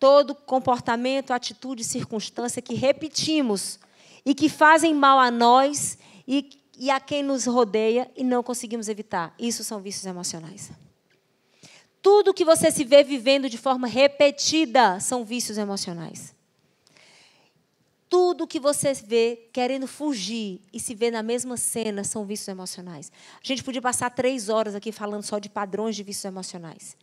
todo comportamento, atitude, circunstância que repetimos e que fazem mal a nós e, e a quem nos rodeia e não conseguimos evitar. Isso são vícios emocionais. Tudo que você se vê vivendo de forma repetida são vícios emocionais. Tudo que você vê querendo fugir e se vê na mesma cena são vícios emocionais. A gente podia passar três horas aqui falando só de padrões de vícios emocionais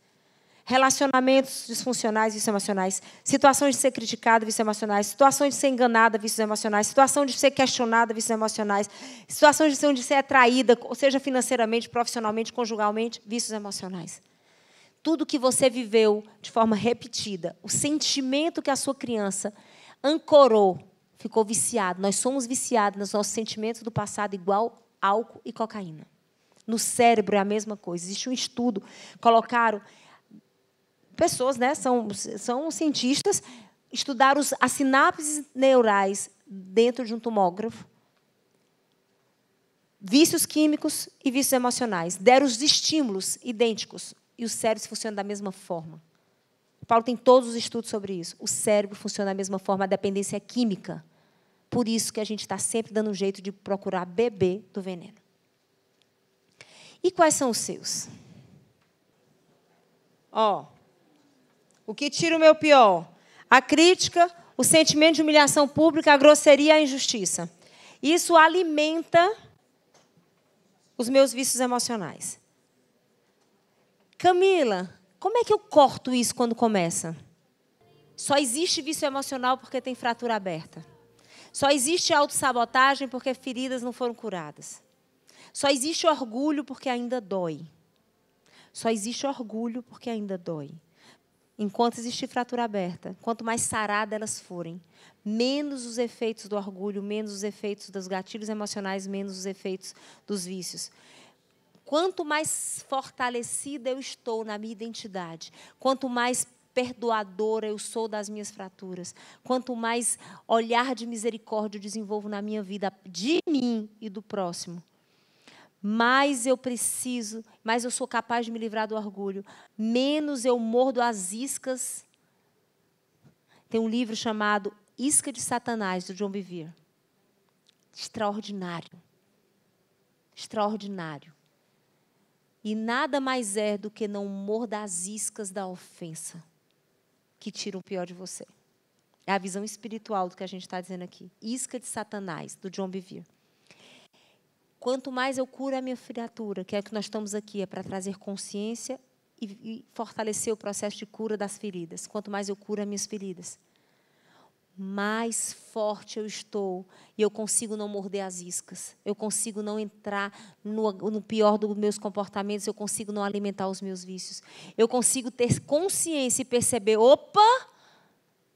relacionamentos disfuncionais, vícios emocionais, situações de ser criticada, vícios emocionais, situações de ser enganada, vícios emocionais, situação de ser questionada, vícios emocionais, situações de ser, de ser atraída, seja financeiramente, profissionalmente, conjugalmente, vícios emocionais. Tudo que você viveu de forma repetida, o sentimento que a sua criança ancorou, ficou viciado. Nós somos viciados nos nossos sentimentos do passado igual álcool e cocaína. No cérebro é a mesma coisa. Existe um estudo, colocaram pessoas, né, são, são cientistas, estudaram os, as sinapses neurais dentro de um tomógrafo, vícios químicos e vícios emocionais. Deram os estímulos idênticos e o cérebro funciona da mesma forma. Paulo tem todos os estudos sobre isso. O cérebro funciona da mesma forma, a dependência é química. Por isso que a gente está sempre dando um jeito de procurar beber do veneno. E quais são os seus? Ó, oh, o que tira o meu pior? A crítica, o sentimento de humilhação pública, a grosseria e a injustiça. Isso alimenta os meus vícios emocionais. Camila, como é que eu corto isso quando começa? Só existe vício emocional porque tem fratura aberta. Só existe autossabotagem porque feridas não foram curadas. Só existe orgulho porque ainda dói. Só existe orgulho porque ainda dói enquanto existir fratura aberta, quanto mais sarada elas forem, menos os efeitos do orgulho, menos os efeitos dos gatilhos emocionais, menos os efeitos dos vícios. Quanto mais fortalecida eu estou na minha identidade, quanto mais perdoadora eu sou das minhas fraturas, quanto mais olhar de misericórdia eu desenvolvo na minha vida, de mim e do próximo, mais eu preciso, mais eu sou capaz de me livrar do orgulho, menos eu mordo as iscas. Tem um livro chamado Isca de Satanás, do John Bevere. Extraordinário. Extraordinário. E nada mais é do que não morda as iscas da ofensa que tira o pior de você. É a visão espiritual do que a gente está dizendo aqui. Isca de Satanás, do John Bevere. Quanto mais eu cura a minha fratura, que é o que nós estamos aqui, é para trazer consciência e, e fortalecer o processo de cura das feridas. Quanto mais eu cura as minhas feridas, mais forte eu estou e eu consigo não morder as iscas, eu consigo não entrar no, no, pior dos meus comportamentos, eu consigo não alimentar os meus vícios, eu consigo ter consciência e perceber: opa,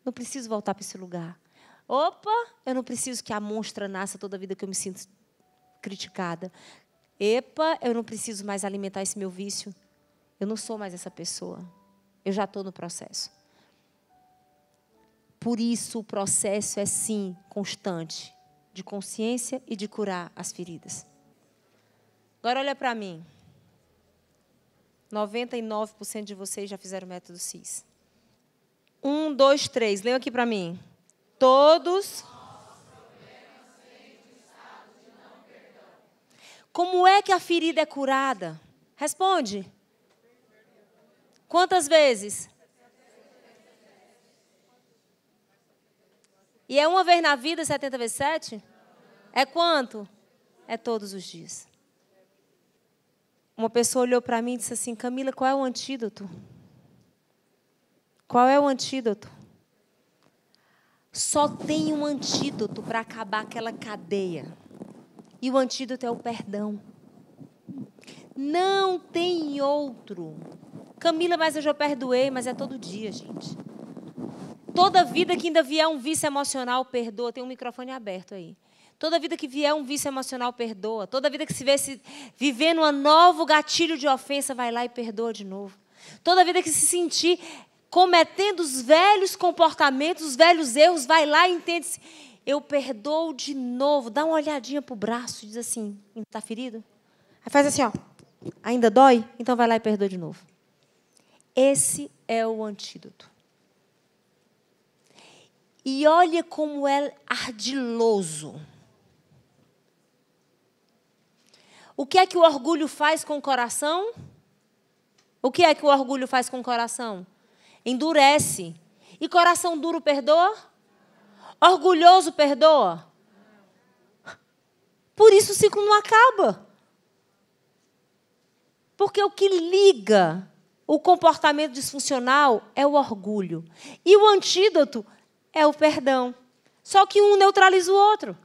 não preciso voltar para esse lugar, opa, eu não preciso que a monstra nasça toda a vida que eu me sinto criticada. Epa, eu não preciso mais alimentar esse meu vício. Eu não sou mais essa pessoa. Eu já estou no processo. Por isso, o processo é sim constante de consciência e de curar as feridas. Agora, olha para mim. 99% de vocês já fizeram o método CIS. Um, dois, três. Leia aqui para mim. Todos Como é que a ferida é curada? Responde. Quantas vezes? E é uma vez na vida, 70 vezes 7? É quanto? É todos os dias. Uma pessoa olhou para mim e disse assim: Camila, qual é o antídoto? Qual é o antídoto? Só tem um antídoto para acabar aquela cadeia. E o antídoto é o perdão. Não tem outro. Camila, mas eu já perdoei, mas é todo dia, gente. Toda vida que ainda vier um vício emocional, perdoa. Tem um microfone aberto aí. Toda vida que vier um vício emocional, perdoa. Toda vida que se vê se vivendo um novo gatilho de ofensa, vai lá e perdoa de novo. Toda vida que se sentir cometendo os velhos comportamentos, os velhos erros, vai lá e entende-se eu perdoo de novo. Dá uma olhadinha para o braço e diz assim: ainda está ferido? Aí faz assim, ó. Ainda dói? Então vai lá e perdoa de novo. Esse é o antídoto. E olha como é ardiloso. O que é que o orgulho faz com o coração? O que é que o orgulho faz com o coração? Endurece. E coração duro perdoa? Orgulhoso perdoa? Por isso o ciclo não acaba. Porque o que liga o comportamento disfuncional é o orgulho. E o antídoto é o perdão. Só que um neutraliza o outro.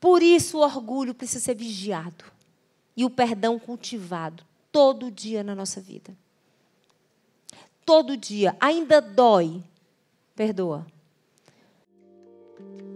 Por isso o orgulho precisa ser vigiado e o perdão cultivado todo dia na nossa vida. Todo dia, ainda dói, perdoa. thank you